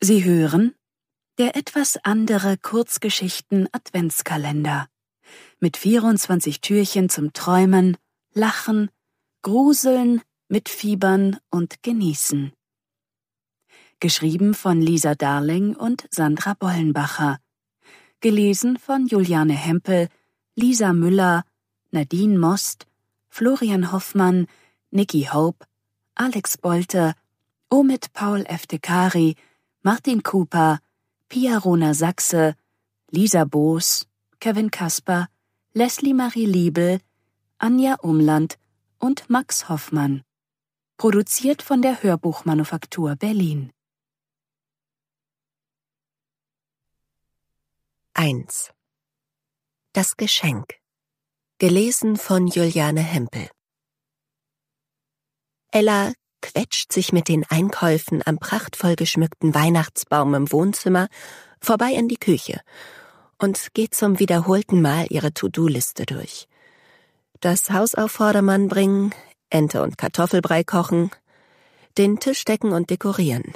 Sie hören der etwas andere Kurzgeschichten Adventskalender mit 24 Türchen zum Träumen, Lachen, Gruseln, Mitfiebern und Genießen. Geschrieben von Lisa Darling und Sandra Bollenbacher. Gelesen von Juliane Hempel, Lisa Müller, Nadine Most, Florian Hoffmann, Nikki Hope, Alex Bolte, Omid Paul Eftekari, Martin Cooper, Pia Rona Sachse, Lisa Boos, Kevin Kasper, Leslie Marie Liebel, Anja Umland und Max Hoffmann. Produziert von der Hörbuchmanufaktur Berlin. 1. Das Geschenk. Gelesen von Juliane Hempel. Ella quetscht sich mit den Einkäufen am prachtvoll geschmückten Weihnachtsbaum im Wohnzimmer vorbei in die Küche und geht zum wiederholten Mal ihre To-Do-Liste durch. Das Haus auf Vordermann bringen, Ente und Kartoffelbrei kochen, den Tisch decken und dekorieren.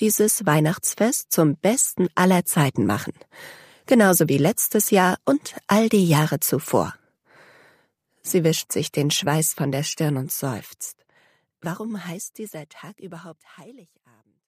Dieses Weihnachtsfest zum besten aller Zeiten machen. Genauso wie letztes Jahr und all die Jahre zuvor. Sie wischt sich den Schweiß von der Stirn und seufzt. Warum heißt dieser Tag überhaupt Heiligabend?